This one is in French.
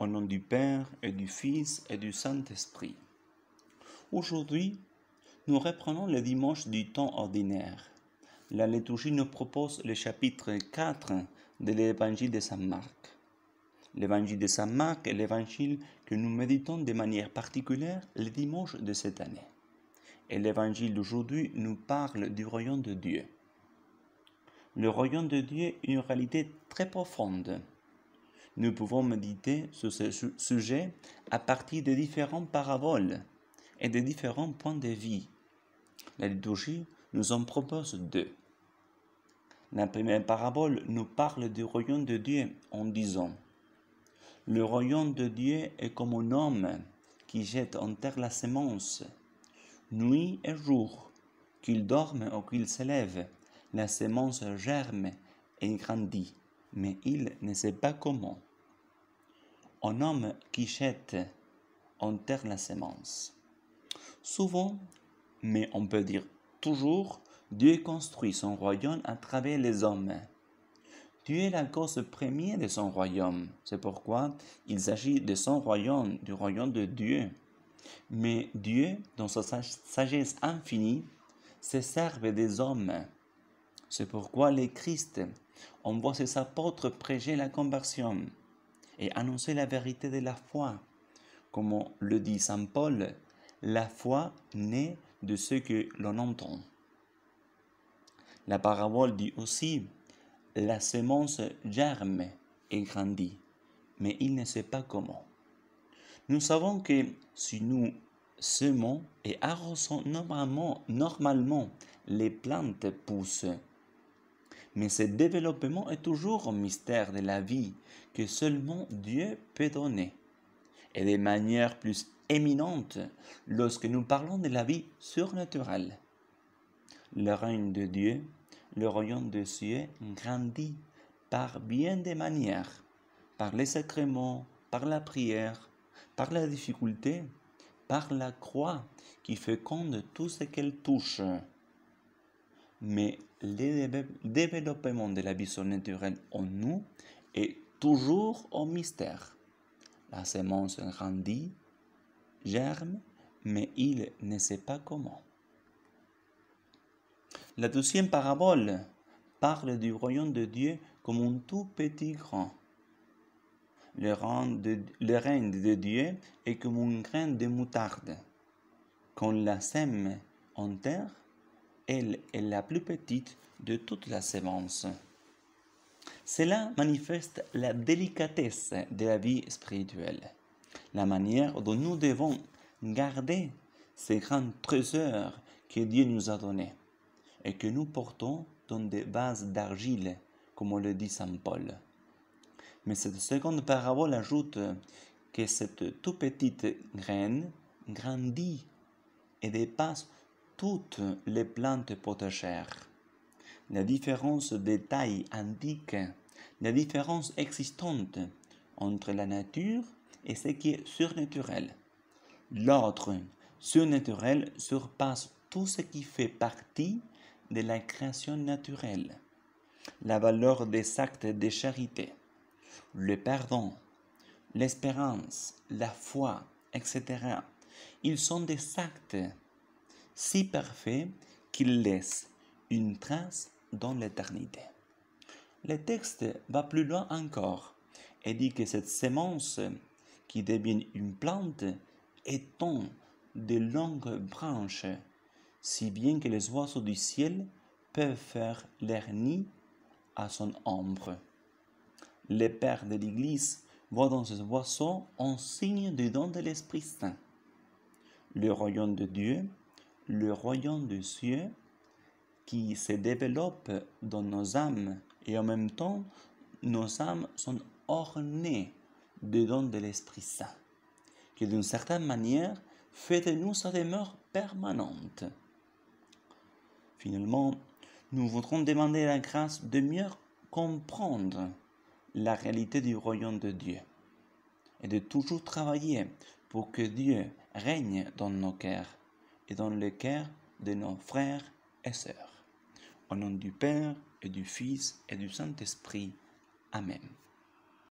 Au nom du Père et du Fils et du Saint-Esprit. Aujourd'hui, nous reprenons le dimanche du temps ordinaire. La liturgie nous propose le chapitre 4 de l'évangile de Saint Marc. L'évangile de Saint Marc est l'évangile que nous méditons de manière particulière le dimanche de cette année. Et l'évangile d'aujourd'hui nous parle du royaume de Dieu. Le royaume de Dieu est une réalité très profonde nous pouvons méditer sur ce sujet à partir de différentes paraboles et de différents points de vie. La liturgie nous en propose deux. La première parabole nous parle du royaume de Dieu en disant Le royaume de Dieu est comme un homme qui jette en terre la semence. Nuit et jour, qu'il dorme ou qu'il s'élève, la semence germe et grandit mais il ne sait pas comment. Un homme qui jette enterre la semence. Souvent, mais on peut dire toujours, Dieu construit son royaume à travers les hommes. Dieu est la cause première de son royaume. C'est pourquoi il s'agit de son royaume, du royaume de Dieu. Mais Dieu, dans sa sagesse infinie, se serve des hommes c'est pourquoi les Christ envoient ses apôtres prêcher la conversion et annoncer la vérité de la foi. Comme le dit Saint Paul, la foi naît de ce que l'on entend. La parabole dit aussi, la semence germe et grandit, mais il ne sait pas comment. Nous savons que si nous semons et arrosons normalement, normalement, les plantes poussent mais ce développement est toujours un mystère de la vie que seulement Dieu peut donner. Et de manière plus éminente lorsque nous parlons de la vie surnaturelle. Le règne de Dieu, le royaume de cieux, grandit par bien des manières, par les sacrements, par la prière, par la difficulté, par la croix qui féconde tout ce qu'elle touche mais le développement de la vision naturelle en nous est toujours un mystère. La semence grandit, germe, mais il ne sait pas comment. La deuxième parabole parle du royaume de Dieu comme un tout petit grand. Le règne de, de Dieu est comme un grain de moutarde. Quand la sème en terre, elle est la plus petite de toute la sémence. Cela manifeste la délicatesse de la vie spirituelle, la manière dont nous devons garder ces grands trésors que Dieu nous a donnés et que nous portons dans des vases d'argile, comme le dit Saint Paul. Mais cette seconde parabole ajoute que cette tout petite graine grandit et dépasse toutes les plantes potagères. La différence des tailles indique la différence existante entre la nature et ce qui est surnaturel. L'ordre surnaturel surpasse tout ce qui fait partie de la création naturelle. La valeur des actes de charité, le pardon, l'espérance, la foi, etc. Ils sont des actes si parfait qu'il laisse une trace dans l'éternité. Le texte va plus loin encore et dit que cette semence qui devient une plante étend de longues branches, si bien que les oiseaux du ciel peuvent faire leur nid à son ombre. Les pères de l'Église voient dans ces oiseaux un signe du don de l'Esprit Saint. Le royaume de Dieu le royaume de cieux qui se développe dans nos âmes et en même temps nos âmes sont ornées de dons de l'Esprit Saint, qui d'une certaine manière fait de nous sa demeure permanente. Finalement, nous voudrons demander la grâce de mieux comprendre la réalité du royaume de Dieu et de toujours travailler pour que Dieu règne dans nos cœurs et dans le cœur de nos frères et sœurs. Au nom du Père et du Fils et du Saint-Esprit. Amen.